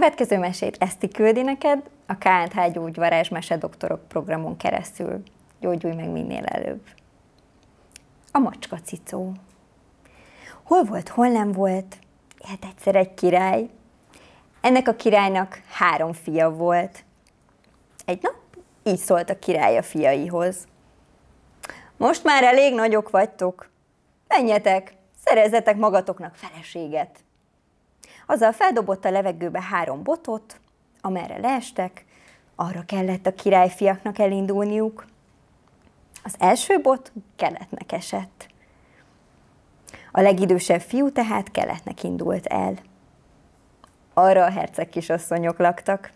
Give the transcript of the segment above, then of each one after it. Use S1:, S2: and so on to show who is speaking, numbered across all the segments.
S1: következő mesét Eszti küldi neked a KNH Gyógyvarázs Mese Doktorok programon keresztül. Gyógyulj meg minél előbb. A macska cicó. Hol volt, hol nem volt? Hát egyszer egy király. Ennek a királynak három fia volt. Egy nap így szólt a király a fiaihoz. Most már elég nagyok vagytok. Menjetek, szerezzetek magatoknak feleséget. Azzal feldobott a levegőbe három botot, amerre leestek, arra kellett a királyfiaknak elindulniuk. Az első bot keletnek esett. A legidősebb fiú tehát keletnek indult el. Arra a herceg kisasszonyok laktak.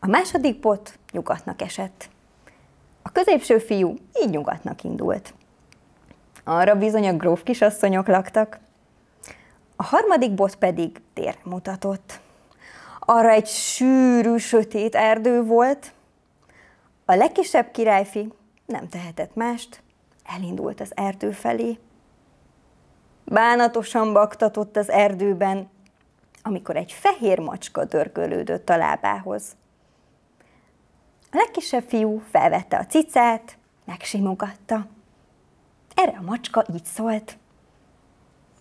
S1: A második bot nyugatnak esett. A középső fiú így nyugatnak indult. Arra bizony a gróf kisasszonyok laktak. A harmadik bot pedig tér mutatott. Arra egy sűrű, sötét erdő volt. A legkisebb királyfi nem tehetett mást, elindult az erdő felé. Bánatosan baktatott az erdőben, amikor egy fehér macska dörgölődött a lábához. A legkisebb fiú felvette a cicát, megsimogatta. Erre a macska így szólt –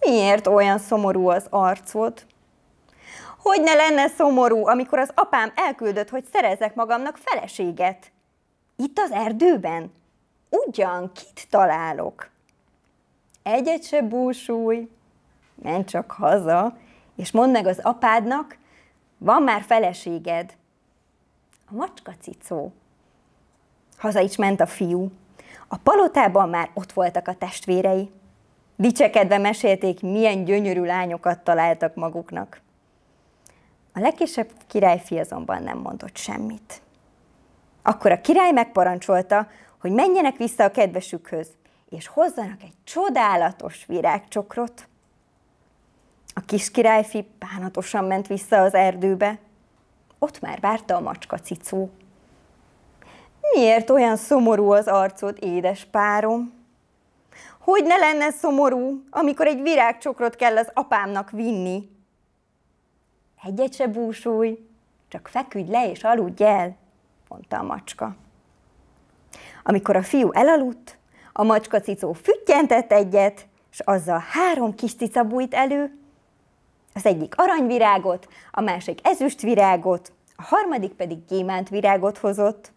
S1: miért olyan szomorú az arcod? Hogy ne lenne szomorú, amikor az apám elküldött, hogy szerezzek magamnak feleséget? Itt az erdőben? Ugyan kit találok? Egyet se búsulj, menj csak haza, és mondd meg az apádnak, van már feleséged. A macska cicó. Haza is ment a fiú. A palotában már ott voltak a testvérei. Dicsekedve mesélték, milyen gyönyörű lányokat találtak maguknak. A legkisebb királyfi azonban nem mondott semmit. Akkor a király megparancsolta, hogy menjenek vissza a kedvesükhöz, és hozzanak egy csodálatos virágcsokrot. A kis királyfi bánatosan ment vissza az erdőbe. Ott már várta a macska cicó. Miért olyan szomorú az arcod, édes párom? Hogy ne lenne szomorú, amikor egy virágcsokrot kell az apámnak vinni? Egyet se búsulj, csak feküdj le és aludj el, mondta a macska. Amikor a fiú elaludt, a macska cicó füttyentett egyet, és azzal három kis cica bújt elő, az egyik aranyvirágot, a másik ezüstvirágot, a harmadik pedig gyémántvirágot hozott.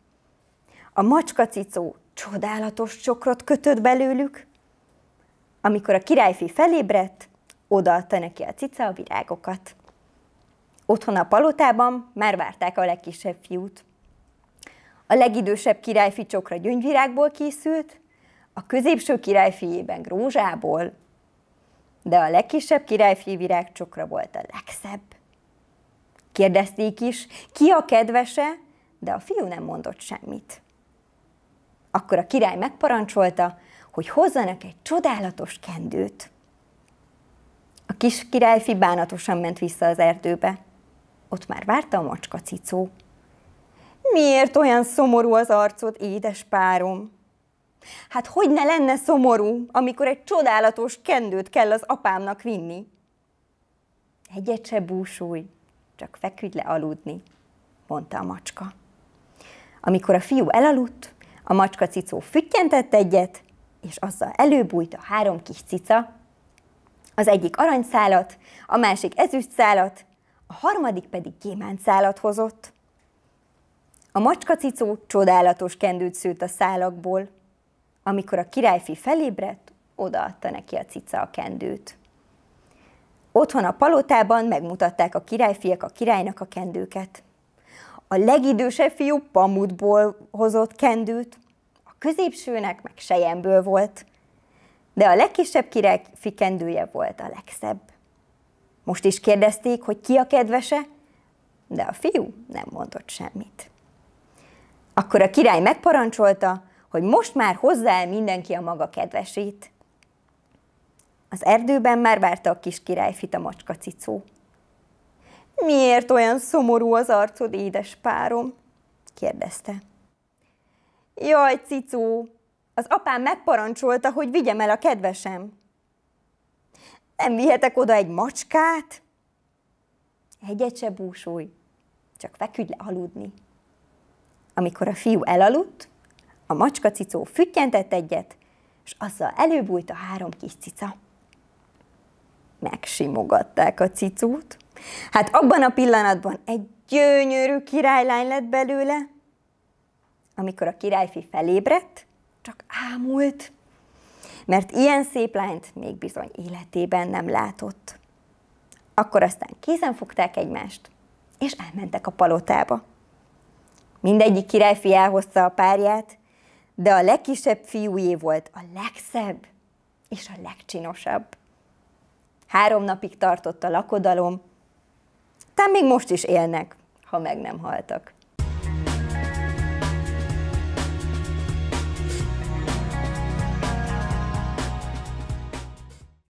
S1: A macska cicó csodálatos csokrot kötött belőlük, amikor a királyfi felébredt, odaadta neki a cica a virágokat. Otthon a palotában már várták a legkisebb fiút. A legidősebb királyfi csokra gyöngyvirágból készült, a középső királyfiében rózsából, de a legkisebb királyfi virágcsokra volt a legszebb. Kérdezték is, ki a kedvese, de a fiú nem mondott semmit. Akkor a király megparancsolta, hogy hozzanak egy csodálatos kendőt. A kis királyfi bánatosan ment vissza az erdőbe. Ott már várta a macska cicó. Miért olyan szomorú az arcod, édes párom? Hát hogy ne lenne szomorú, amikor egy csodálatos kendőt kell az apámnak vinni? Egyet se búsulj, csak feküdj le aludni, mondta a macska. Amikor a fiú elaludt, a macska cicó füttyentett egyet, és azzal előbújt a három kis cica, az egyik aranyszálat, a másik ezüstszálat, a harmadik pedig gyémántszálat hozott. A macska cicó csodálatos kendőt szőtt a szálakból. Amikor a királyfi felébredt, odaadta neki a cica a kendőt. Otthon a palotában megmutatták a királyfiak a királynak a kendőket. A legidősebb fiú pamutból hozott kendőt, középsőnek meg sejemből volt, de a legkisebb király fikendője volt a legszebb. Most is kérdezték, hogy ki a kedvese, de a fiú nem mondott semmit. Akkor a király megparancsolta, hogy most már hozzá el mindenki a maga kedvesét. Az erdőben már várta a kis királyfit a macska cicó. Miért olyan szomorú az arcod, édes párom? kérdezte. Jaj, cicu, az apám megparancsolta, hogy vigyem el a kedvesem. Nem vihetek oda egy macskát? Egyet se búsulj, csak feküdj le aludni. Amikor a fiú elaludt, a macska cicó füttyentett egyet, és azzal előbújt a három kis cica. Megsimogatták a cicút. Hát abban a pillanatban egy gyönyörű királylány lett belőle, amikor a királyfi felébredt, csak ámult, mert ilyen szép lányt még bizony életében nem látott. Akkor aztán kézen fogták egymást, és elmentek a palotába. Mindegyik királyfi elhozta a párját, de a legkisebb fiújé volt a legszebb és a legcsinosabb. Három napig tartott a lakodalom, tehát még most is élnek, ha meg nem haltak.